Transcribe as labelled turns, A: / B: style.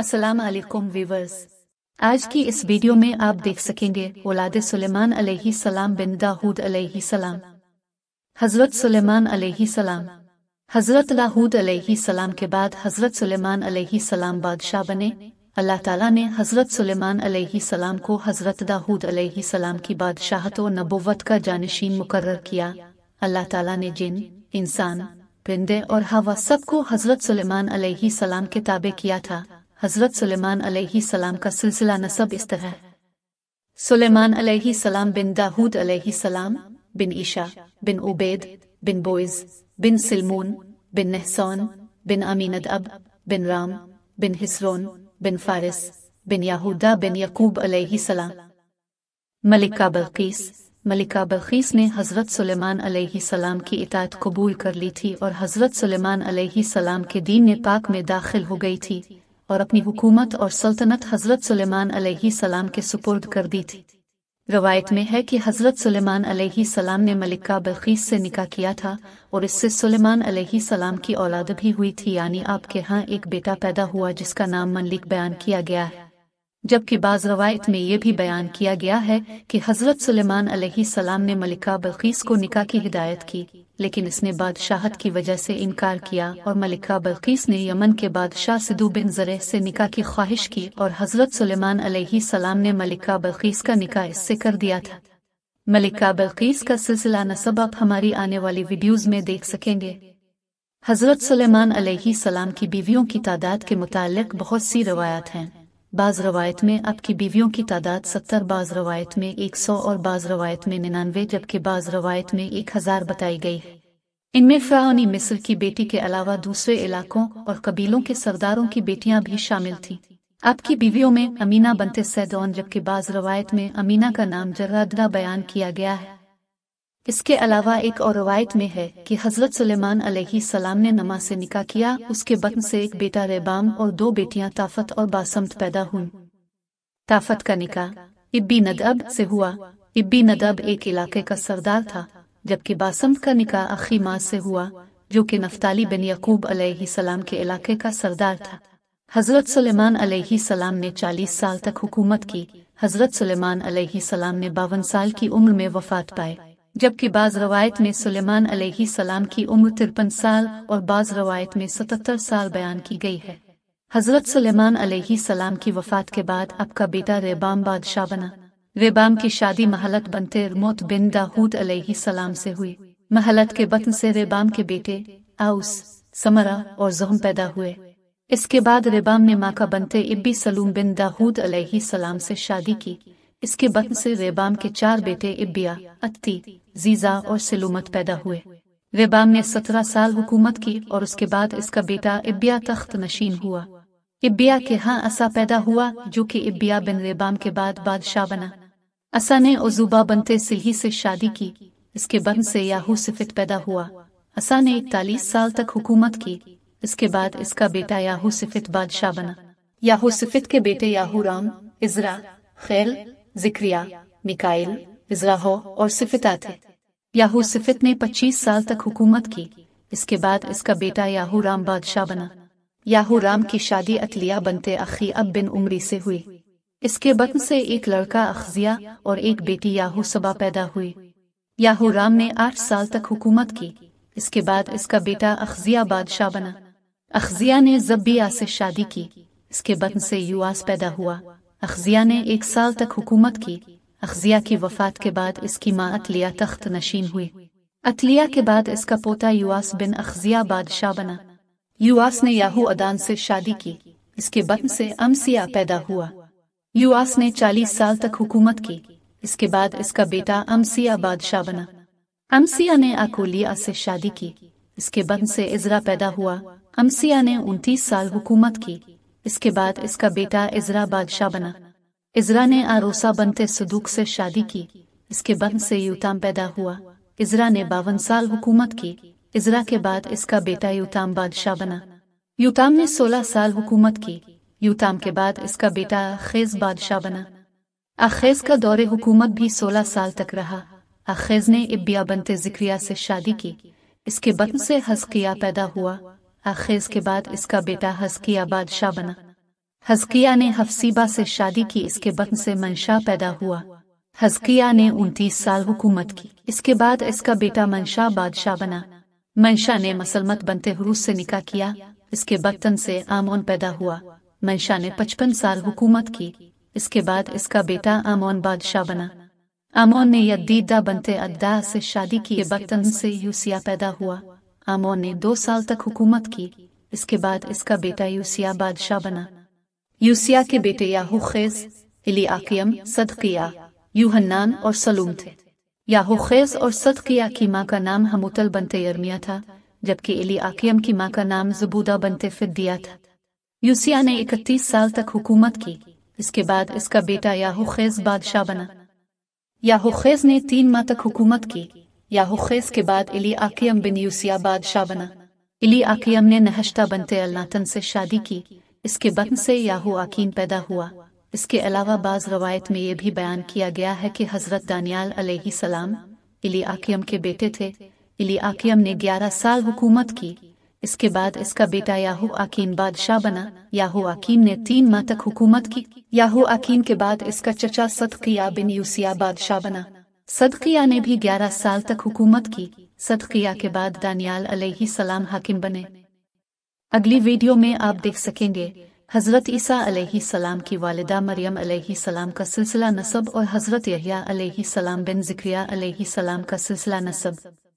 A: अस्सलाम वालेकुम व्यूवर्स आज की इस वीडियो में आप देख सकेंगे औलाद सुलेमान अलैहि सलाम बिन दाऊद अलैहि सलाम हजरत सुलेमान अलैहि सलाम हजरत दाऊद अलैहि सलाम के बाद हजरत सुलेमान अलैहि सलाम बादशाह बने अल्लाह ताला ने हजरत सुलेमान अलैहि सलाम को हजरत दाऊद अलैहि सलाम की बादशाहत और नबोवत का जानशीन मुकर्र किया अल्लाह ताला ने जिन इंसान परिंदे और हवा सबको हजरत सुलेमान अलैहि सलाम के ताबे किया था हज़रत सुलेमान अलैहि सलाम का सिलसिला नसब इस तरह सुलेमान अलैहि सलाम बिन दाहूद अलैहि सलाम बिन ईशा बिन उबेद बिन बोइज बिन सिलमून बिन नहसौन बिन अमीनद अब बिन राम बिन हिसरोन बिन फारिस बिन याहूदा बिन यकूब अलैहि सलाम मलिका बल्कीस मलिका बल्कीस ने हज़रत सुलेमान अलैहि सलाम की इतात कबूल कर ली थी और हज़रत सुलेमान अलैहि सलाम के दीन ने पाक में दाखिल हो गई थी और अपनी हुकूमत और सल्तनत हजरत सुलेमान सलाम के सुपुर्द कर दी थी रवायत में है कि हजरत सुलेमान सलाम ने मलिका बलखीस से निकाह किया था और इससे सुलेमान सलाम की औलाद भी हुई थी यानी आपके यहाँ एक बेटा पैदा हुआ जिसका नाम मलिक बयान किया गया है जबकि बाज रवायत में ये भी बयान किया गया है कि हज़रत सुलेमान सलाम ने मलिका बल्कीस को निका की हिदायत की लेकिन इसने बादशाहत की वजह से इनकार किया और मलिका बल्कीस ने यमन के बादशाह सिदू बिन जरेह से निका की ख्वाहिश की और हज़रत सुलेमान सलाम ने मलिका बल्कीस का निका इससे कर दिया था मलिका बल्कीस का सिलसिला नसब आप हमारी आने वाली वीडियोज़ में देख सकेंगे हज़रत सलेमान सलाम की बीवियों की तादाद के मुतालिक बहुत सी रवायात हैं बाज़ रवायत में आपकी बीवियों की तादाद सत्तर बाज़ रवायत में एक सौ और बाज़ रवायत में निन्यानवे जबकि बाज़ रवायत में एक हज़ार बताई गई है इनमें फ़्राउनी मिस्र की बेटी के अलावा दूसरे इलाकों और कबीलों के सरदारों की बेटियां भी शामिल थीं आपकी बीवियों में अमीना बनते सैदौन जबकि बाज़ रवायत में अमीना का नाम जर्रादरा बयान किया गया है इसके अलावा एक और रवायत में है कि हजरत सलेमान सलाम ने नमा से निकाह किया उसके बत्न से एक बेटा रेबाम और दो बेटियां ताफत और बासमत पैदा हुई ताफत का निकाह इब्बी नदब से हुआ इब्बी नदब एक इलाके का सरदार था जबकि बासमत का निकाह अखीमा से हुआ जो कि नफ्ताली बिन यकूब सलाम के इलाके का सरदार था हजरत सलेमान सलाम ने चालीस साल तक हुकूमत की हजरत सलेमान सलाम ने बावन साल की उम्र में वफात पाए जबकि बाज रवायत में सुलेमान सलाम की उम्र तिरपन साल और बाज रवायत में सतर साल बयान की गई है हजरत सलेमान सलाम की वफात के बाद आपका बेटा रेबाम बादशाह बना रेबाम की शादी महलत बनते मोत बिन दाऊद सलाम से हुई महलत के बतन से रेबाम के बेटे आउस समरा और जहम पैदा हुए इसके बाद रेबाम ने माका बनते इब्बी सलूम बिन दाऊद सलाम से शादी की इसके बदन से रेबाम के चार बेटे इबिया अत्ती जीजा और सिलुमत पैदा हुए रेबाम ने सत्रह साल हुकूमत की और उसके बाद इसका बेटा इबिया तख्त नशीन हुआ इबिया के हाँ असा हाँ पैदा हुआ जो कि इबिया बिन रेबाम के बाद बादशाह बना असा ने ओजूबा बनते सिल्ही से शादी की इसके बन से याहू सिफित पैदा हुआ असा ने इकतालीस साल तक हुकूमत की इसके बाद इसका बेटा याहू सिफित बादशाह बना याहू सिफित के बेटे याहू राम इजरा खैल जिक्रिया मिकाइल इजराहो और सिफिता थे याहू सिफित ने 25 साल तक हुकूमत की इसके बाद इसका बेटा याहू राम बादशाह बना याहू राम की शादी अतलिया बनते अखी अब बिन उमरी से हुई इसके बदन से एक लड़का अखजिया और एक बेटी याहू सबा पैदा हुई याहू राम ने आठ साल तक हुकूमत की इसके बाद इसका बेटा अखजिया बादशाह बना अखजिया ने जब्बिया से शादी की इसके बदन से युवास पैदा हुआ अखजिया ने एक साल तक हुकूमत की अखजिया की वफात के बाद इसकी माँ अतलिया तख्त नशीन हुई अतलिया के बाद इसका पोता युवास बिन अखजिया बादशाह बना युवास ने याहू अदान से शादी की इसके बत्न से अमसिया पैदा हुआ युवास ने चालीस साल तक हुकूमत की इसके बाद इसका बेटा अमसिया बादशाह बना अमसिया ने अकोलिया से शादी की इसके बत्न से इजरा पैदा हुआ अमसिया ने उनतीस साल हुकूमत की इसके बाद इसका बेटा इजरा बादशाह बना इजरा ने आरोसा बनते सदूक से शादी की इसके बन से यूताम पैदा हुआ इजरा ने बावन साल हुकूमत की इजरा के बाद इसका बेटा यूताम बादशाह बना यूताम ने सोलह साल हुकूमत की यूताम के बाद इसका बेटा अखेज बादशाह बना अखेज का दौरे हुकूमत भी सोलह साल तक रहा अखेज ने इबिया बनते जिक्रिया से शादी की इसके बन से हसकिया पैदा हुआ आखिर के बाद इसका बेटा हस्किया बादशाह बना हस्किया ने हफसीबा से शादी की इसके बन से मंशा पैदा हुआ हस्किया ने उनतीस साल हुकूमत की इसके बाद इसका बेटा मंशा बादशाह बना मंशा ने मसलमत बनते हरूस से निकाह किया इसके बर्तन से आमोन पैदा हुआ मंशा ने पचपन साल हुकूमत की इसके बाद इसका बेटा आमोन बादशाह बना आमोन ने यदीदा बनते अद्दा से शादी की बर्तन से यूसिया पैदा हुआ आमोन ने दो साल तक हुकूमत की इसके बाद इसका बेटा यूसिया बादशाह बना यूसिया के बेटे याहूखेज इलियाकियम सदकिया यूहन्नान और सलूम थे याहूखेज और सदकिया की माँ का नाम हमुतल बनते यर्मिया था जबकि इलियाकियम की माँ का नाम जबूदा बनते दिया था यूसिया ने इकतीस साल तक हुकूमत की इसके बाद इसका बेटा याहूखेज बादशाह बना याहूखेज ने तीन माह तक हुकूमत की याहुखेस के बाद इली आकियम बिन यूसिया बादशाह बना इली आकियम ने नहश्ता बनते अल्लातन से शादी की इसके बन से याहू आकीन पैदा हुआ इसके अलावा बाज रवायत में ये भी बयान किया गया है कि हजरत दानियाल अलैहि सलाम इली आकियम के बेटे थे इली आकियम ने ग्यारह साल हुकूमत की इसके बाद इसका बेटा याहू आकीन बादशाह बना याहू आकीम ने तीन माह तक हुकूमत की याहू आकीन के बाद इसका चचा सतकिया बिन यूसिया बादशाह बना सदकिया ने भी 11 साल तक हुकूमत की सदकिया के बाद दानियाल अलैहि सलाम हाकिम बने अगली वीडियो में आप देख सकेंगे हज़रत ईसा अलैहि सलाम की वालिदा मरियम अलैहि सलाम का सिलसिला नसब और हज़रत यहिया अलैहि सलाम बिन जिक्रिया अलैहि सलाम का सिलसिला नसब